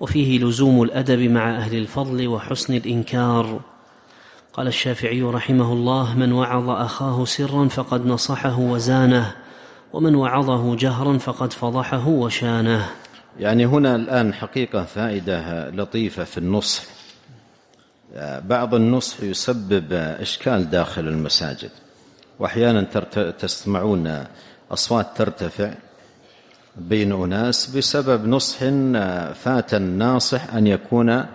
وفيه لزوم الأدب مع أهل الفضل وحسن الإنكار قال الشافعي رحمه الله من وعظ أخاه سرا فقد نصحه وزانه ومن وعظه جهرا فقد فضحه وشانه يعني هنا الآن حقيقة فائدة لطيفة في النصح بعض النصح يسبب إشكال داخل المساجد وأحيانا تسمعون أصوات ترتفع بين أناس بسبب نصح فات الناصح أن يكون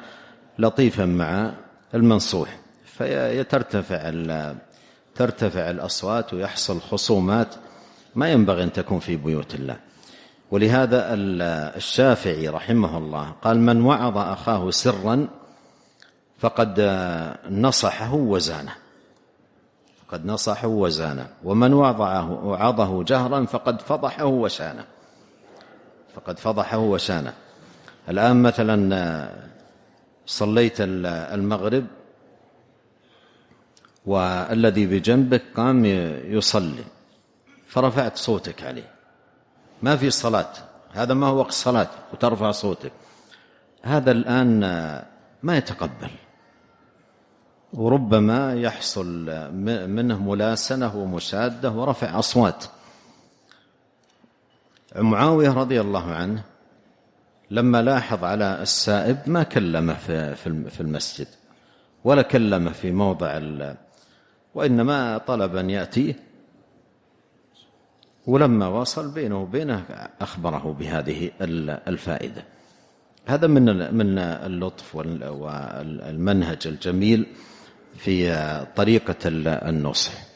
لطيفا مع المنصوح فيترتفع ترتفع الأصوات ويحصل خصومات ما ينبغي أن تكون في بيوت الله ولهذا الشافعي رحمه الله قال من وعظ أخاه سرا فقد نصحه وزانه فقد نصحه وزانه ومن وعظه جهرا فقد فضحه وشانه فقد فضحه وسانه الآن مثلا آه، صليت المغرب والذي بجنبك قام يصلي فرفعت صوتك عليه ما في صلاة هذا ما هو وقت صلاة وترفع صوتك هذا الآن آه، ما يتقبل وربما يحصل آه، منه ملاسنة ومشادة ورفع أصوات معاوية رضي الله عنه لما لاحظ على السائب ما كلمه في المسجد ولا كلمه في موضع وإنما طلب أن يأتيه ولما وصل بينه وبينه أخبره بهذه الفائدة هذا من من اللطف والمنهج الجميل في طريقة النصح